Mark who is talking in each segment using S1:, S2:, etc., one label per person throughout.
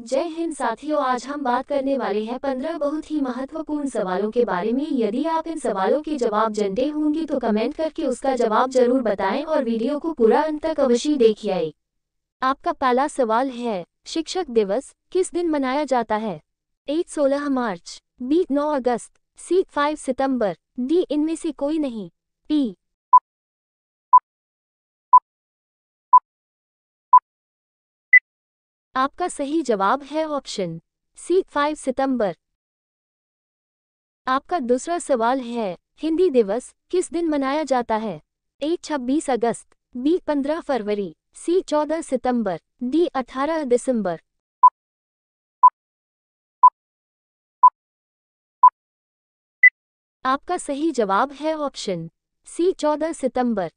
S1: जय हिंद साथियों आज हम बात करने वाले हैं पंद्रह बहुत ही महत्वपूर्ण सवालों के बारे में यदि आप इन सवालों के जवाब जनते होंगे तो कमेंट करके उसका जवाब जरूर बताएं और वीडियो को पूरा अंत तक अवश्य देखिए आपका पहला सवाल है शिक्षक दिवस किस दिन मनाया जाता है एक सोलह मार्च बी नौ अगस्त सी
S2: फाइव सितम्बर डी इनमें से कोई नहीं पी आपका सही जवाब है ऑप्शन सी 5 सितंबर आपका
S1: दूसरा सवाल है हिंदी दिवस किस दिन मनाया जाता है ए 26 अगस्त
S2: बी 15 फरवरी सी 14 सितंबर डी 18 दिसंबर आपका सही जवाब है ऑप्शन सी 14 सितंबर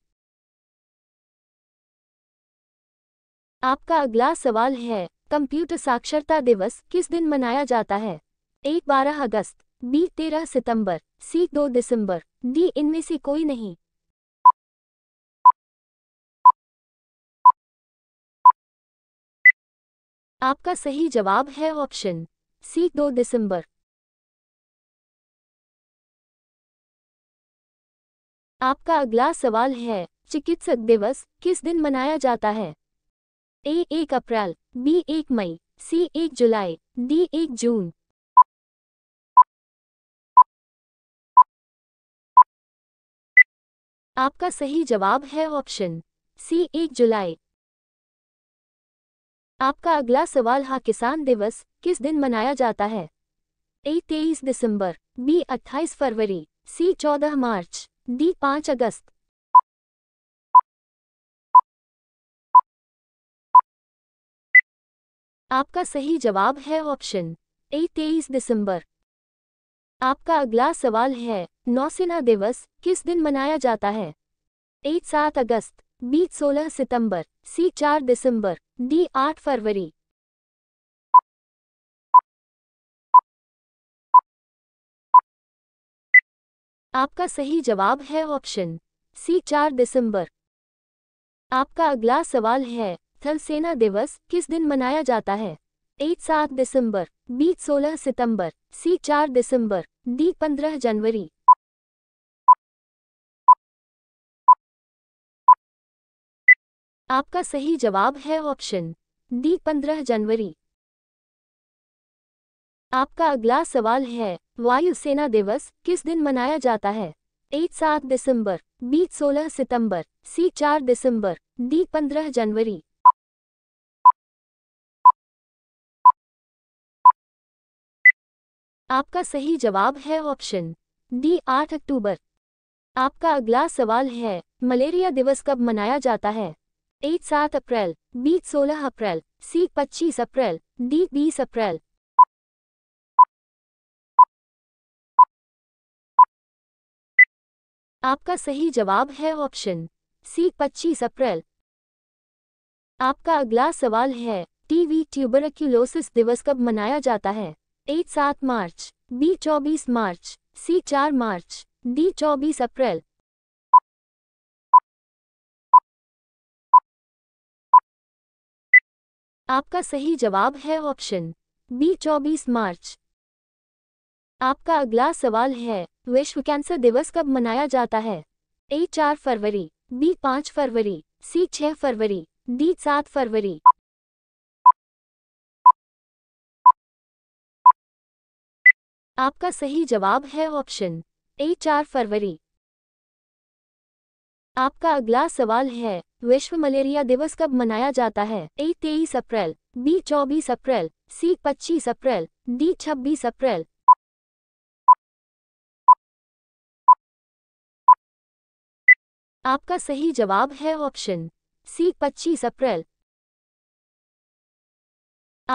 S2: आपका अगला सवाल है कंप्यूटर
S1: साक्षरता दिवस किस दिन मनाया जाता है एक बारह अगस्त बी तेरह सितंबर
S2: सी दो दिसंबर डी इनमें से कोई नहीं आपका सही जवाब है ऑप्शन सी दो दिसंबर आपका अगला सवाल है चिकित्सक
S1: दिवस किस दिन मनाया जाता है ए एक अप्रैल बी एक मई सी
S2: एक जुलाई डी एक जून आपका सही जवाब है ऑप्शन सी एक जुलाई आपका अगला सवाल हा
S1: किसान दिवस किस दिन मनाया जाता है ए तेईस दिसंबर बी अट्ठाईस
S2: फरवरी सी चौदह मार्च डी पाँच अगस्त आपका सही जवाब है ऑप्शन ए तेईस दिसंबर आपका अगला
S1: सवाल है नौसेना दिवस किस दिन मनाया जाता है ए सात अगस्त
S2: बी सोलह सितंबर सी चार दिसंबर डी आठ फरवरी आपका सही जवाब है ऑप्शन सी चार दिसंबर
S1: आपका अगला सवाल है थल सेना दिवस किस दिन मनाया जाता है
S2: एक सात दिसंबर बी सोलह सितंबर सी चार दिसंबर डी पंद्रह जनवरी आपका सही जवाब है ऑप्शन डी पंद्रह जनवरी
S1: आपका अगला सवाल है वायुसेना दिवस किस दिन मनाया जाता है एक सात दिसंबर बीस सोलह सितंबर सी चार
S2: दिसंबर डी पंद्रह जनवरी आपका सही जवाब है ऑप्शन
S1: डी 8 अक्टूबर आपका अगला सवाल है मलेरिया दिवस कब मनाया जाता है ए सात अप्रैल बी सोलह अप्रैल सी पच्चीस अप्रैल डी
S2: बीस अप्रैल आपका सही जवाब है ऑप्शन सी पच्चीस
S1: अप्रैल आपका अगला सवाल है टीवी ट्यूबरक्यूलोसिस दिवस कब मनाया जाता है ए सात मार्च बी चौबीस मार्च सी चार
S2: मार्च डी चौबीस अप्रैल आपका सही जवाब है ऑप्शन बी चौबीस मार्च आपका अगला सवाल है
S1: विश्व कैंसर दिवस कब मनाया जाता है ए चार फरवरी बी पाँच फरवरी
S2: सी छः फरवरी डी सात फरवरी आपका सही जवाब है ऑप्शन ए चार फरवरी आपका अगला सवाल है
S1: विश्व मलेरिया दिवस कब मनाया जाता है ए तेईस अप्रैल बी चौबीस अप्रैल
S2: सी पच्चीस अप्रैल डी छब्बीस अप्रैल आपका सही जवाब है ऑप्शन सी पच्चीस अप्रैल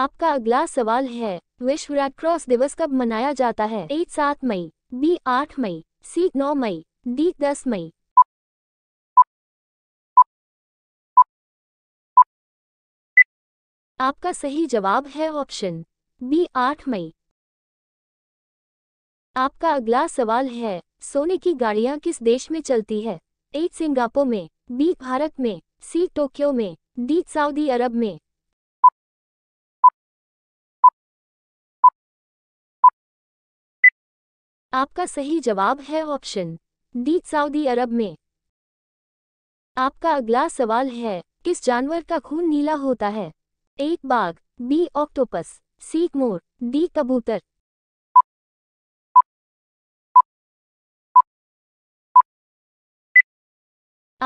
S2: आपका
S1: अगला सवाल है विश्व रेड क्रॉस दिवस कब मनाया जाता है एक सात मई बी आठ
S2: मई सी नौ मई डी दस मई आपका सही जवाब है ऑप्शन बी आठ मई आपका अगला सवाल
S1: है सोने की गाड़ियां किस देश में चलती है एक सिंगापुर में बी भारत
S2: में सी टोक्यो में डी सऊदी अरब में आपका सही जवाब है ऑप्शन डी सऊदी अरब में आपका अगला
S1: सवाल है किस जानवर का खून नीला होता है एक बाघ बी ऑक्टोपस
S2: सी मोर डी कबूतर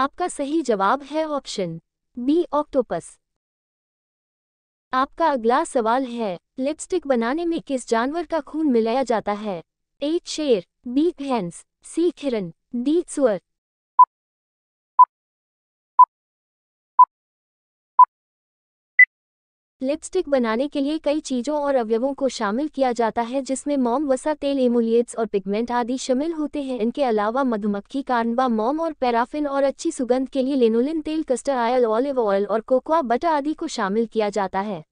S2: आपका सही जवाब है ऑप्शन बी ऑक्टोपस आपका अगला सवाल
S1: है लिपस्टिक बनाने में किस जानवर का खून मिलाया जाता है ए शेर बी
S2: भैंस सी खिरन डी सुअर लिपस्टिक बनाने के लिए कई
S1: चीज़ों और अवयवों को शामिल किया जाता है जिसमें मोम वसा तेल एमुलिएट्स और पिगमेंट आदि शामिल होते हैं इनके अलावा मधुमक्खी कार्नबा मोम और पैराफिन और अच्छी सुगंध के लिए लेनोलिन तेल कस्टर आयल ऑलिव ऑयल और कोकोआ बटर आदि को शामिल किया जाता है